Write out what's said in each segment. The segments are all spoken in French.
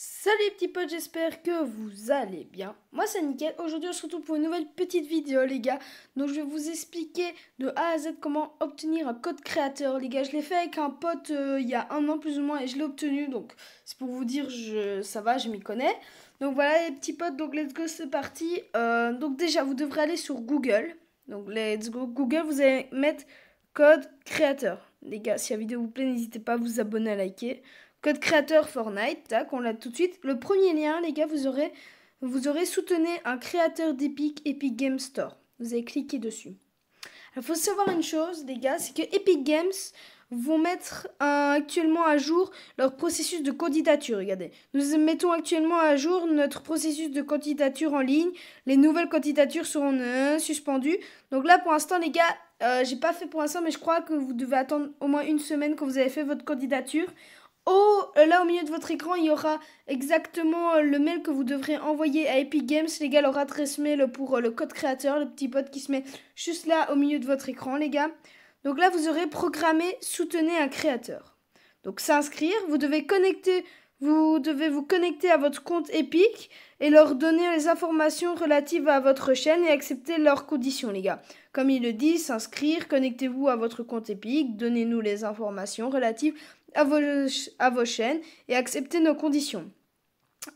Salut les petits potes, j'espère que vous allez bien. Moi c'est nickel. Aujourd'hui on se retrouve pour une nouvelle petite vidéo les gars. Donc je vais vous expliquer de A à Z comment obtenir un code créateur les gars. Je l'ai fait avec un pote euh, il y a un an plus ou moins et je l'ai obtenu. Donc c'est pour vous dire je, ça va, je m'y connais. Donc voilà les petits potes, donc let's go c'est parti. Euh, donc déjà vous devrez aller sur Google. Donc let's go Google, vous allez mettre code créateur. Les gars, si la vidéo vous plaît, n'hésitez pas à vous abonner, à liker. Code créateur Fortnite, tac, on l'a tout de suite. Le premier lien, les gars, vous aurez, vous aurez soutenu un créateur d'Epic Epic Games Store. Vous allez cliquer dessus. Il faut savoir une chose, les gars, c'est que Epic Games vont mettre actuellement à jour leur processus de candidature. Regardez, nous mettons actuellement à jour notre processus de candidature en ligne. Les nouvelles candidatures seront euh, suspendues. Donc là, pour l'instant, les gars, euh, j'ai pas fait pour l'instant, mais je crois que vous devez attendre au moins une semaine quand vous avez fait votre candidature. Oh euh, là au milieu de votre écran, il y aura exactement euh, le mail que vous devrez envoyer à Epic Games. Les gars, leur adresse mail pour euh, le code créateur, le petit pote qui se met juste là au milieu de votre écran, les gars. Donc là, vous aurez programmé Soutenez un créateur. Donc s'inscrire, vous devez connecter, vous devez vous connecter à votre compte Epic et leur donner les informations relatives à votre chaîne et accepter leurs conditions, les gars. Comme il le dit, s'inscrire, connectez-vous à votre compte Epic, donnez-nous les informations relatives à vos, à vos chaînes et acceptez nos conditions.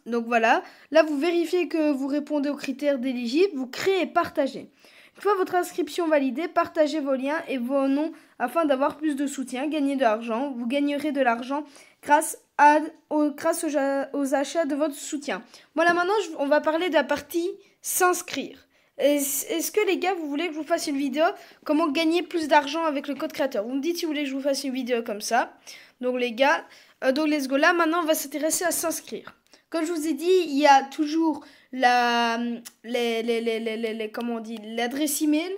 Donc voilà, là vous vérifiez que vous répondez aux critères d'éligible, vous créez et partagez. Une fois votre inscription validée, partagez vos liens et vos noms afin d'avoir plus de soutien, gagner de l'argent. Vous gagnerez de l'argent grâce, à, grâce aux, achats de votre soutien. Voilà, maintenant, on va parler de la partie s'inscrire. Est-ce que les gars, vous voulez que je vous fasse une vidéo comment gagner plus d'argent avec le code créateur Vous me dites si vous voulez que je vous fasse une vidéo comme ça. Donc les gars, euh, donc let's go. Là maintenant, on va s'intéresser à s'inscrire. Comme je vous ai dit, il y a toujours la, les, les, les, comment on dit, l'adresse email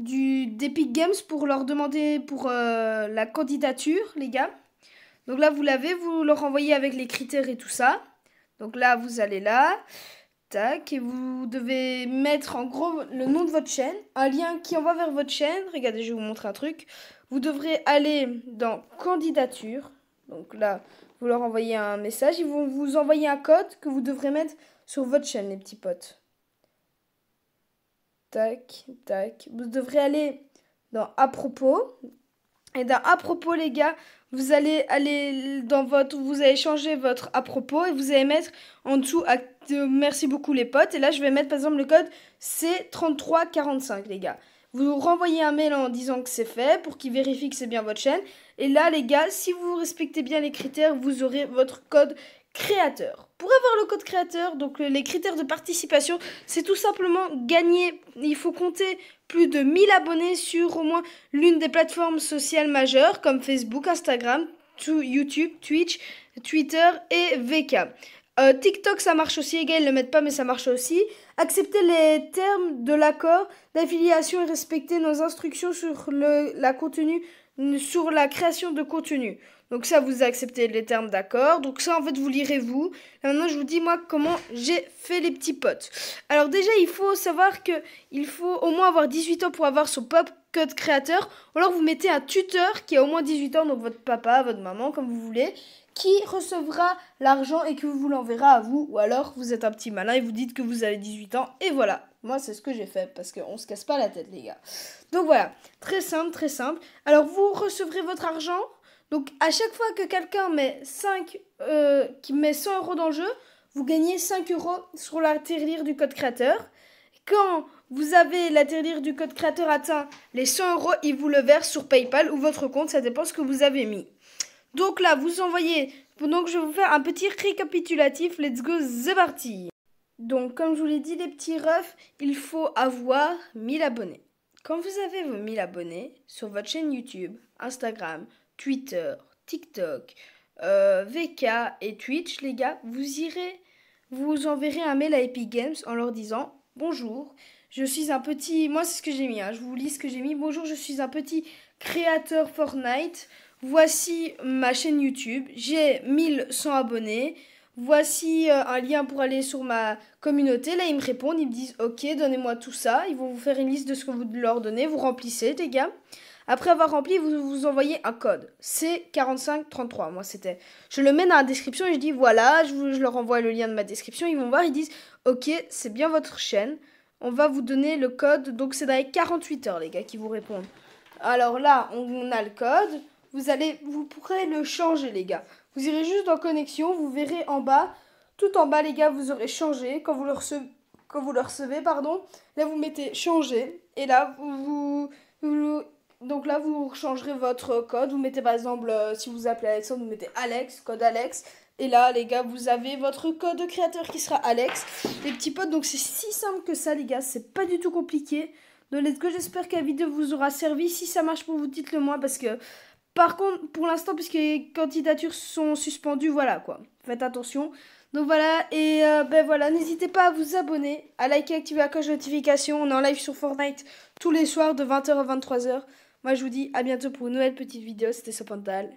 du d'Epic Games pour leur demander pour euh, la candidature, les gars. Donc là, vous l'avez, vous leur envoyez avec les critères et tout ça. Donc là, vous allez là. Tac, et vous devez mettre en gros le nom de votre chaîne, un lien qui envoie vers votre chaîne. Regardez, je vais vous montrer un truc. Vous devrez aller dans candidature. Donc là, vous leur envoyez un message, ils vont vous envoyer un code que vous devrez mettre sur votre chaîne, les petits potes. Tac, tac. Vous devrez aller dans à propos. Et dans à propos, les gars, vous allez aller dans votre. Vous allez changer votre à propos et vous allez mettre en dessous à euh, merci beaucoup les potes. Et là, je vais mettre par exemple le code C3345, les gars. Vous renvoyez un mail en disant que c'est fait pour qu'ils vérifient que c'est bien votre chaîne. Et là, les gars, si vous respectez bien les critères, vous aurez votre code créateur. Pour avoir le code créateur, donc les critères de participation, c'est tout simplement gagner. Il faut compter plus de 1000 abonnés sur au moins l'une des plateformes sociales majeures comme Facebook, Instagram, YouTube, Twitch, Twitter et VK. Euh, TikTok, ça marche aussi. Les le mettent pas, mais ça marche aussi. Accepter les termes de l'accord d'affiliation et respecter nos instructions sur la contenu, sur la création de contenu. Donc ça, vous acceptez les termes d'accord. Donc ça, en fait, vous lirez vous. maintenant, je vous dis moi comment j'ai fait les petits potes. Alors déjà, il faut savoir que il faut au moins avoir 18 ans pour avoir son pop code créateur. Ou alors vous mettez un tuteur qui a au moins 18 ans, donc votre papa, votre maman, comme vous voulez qui recevra l'argent et qui vous l'enverra à vous. Ou alors vous êtes un petit malin et vous dites que vous avez 18 ans et voilà. Moi c'est ce que j'ai fait parce qu'on se casse pas la tête les gars. Donc voilà, très simple, très simple. Alors vous recevrez votre argent. Donc à chaque fois que quelqu'un met 5, euh, qui met 100 euros dans le jeu, vous gagnez 5 euros sur la du code créateur. Quand vous avez la du code créateur atteint les 100 euros, il vous le verse sur PayPal ou votre compte, ça dépend ce que vous avez mis. Donc là, vous envoyez. Donc je vais vous faire un petit récapitulatif. Let's go, the parti. Donc comme je vous l'ai dit, les petits refs, il faut avoir 1000 abonnés. Quand vous avez vos 1000 abonnés sur votre chaîne YouTube, Instagram, Twitter, TikTok, euh, VK et Twitch, les gars, vous irez, vous enverrez un mail à Epic Games en leur disant Bonjour, je suis un petit. Moi, c'est ce que j'ai mis, hein, je vous lis ce que j'ai mis. Bonjour, je suis un petit créateur Fortnite voici ma chaîne YouTube, j'ai 1100 abonnés, voici euh, un lien pour aller sur ma communauté. Là, ils me répondent, ils me disent, ok, donnez-moi tout ça. Ils vont vous faire une liste de ce que vous leur donnez, vous remplissez, les gars. Après avoir rempli, vous vous envoyez un code. C'est 4533, moi c'était. Je le mets dans la description et je dis, voilà, je, leur envoie le lien de ma description. Ils vont voir, ils disent, ok, c'est bien votre chaîne. On va vous donner le code. Donc c'est dans les 48 heures, les gars, qui vous répondent. Alors là, on a le code vous, allez, vous pourrez le changer, les gars. Vous irez juste dans connexion, vous verrez en bas, tout en bas, les gars, vous aurez changé. Quand vous le recevez, quand vous le recevez pardon, là, vous mettez changer. Et là, vous, donc là, vous changerez votre code. Vous mettez par exemple, euh, si vous appelez Alexandre, vous mettez Alex, code Alex. Et là, les gars, vous avez votre code créateur qui sera Alex. Les petits potes, donc c'est si simple que ça, les gars. C'est pas du tout compliqué. De j'espère que la vidéo vous aura servi. Si ça marche pour vous, dites-le moi parce que par contre, pour l'instant, puisque les candidatures sont suspendues, voilà quoi. Faites attention. Donc voilà, et euh, ben voilà, n'hésitez pas à vous abonner, à liker, activer la cloche de notification. On est en live sur Fortnite tous les soirs de 20h à 23h. Moi je vous dis à bientôt pour une nouvelle petite vidéo. C'était Sopantal.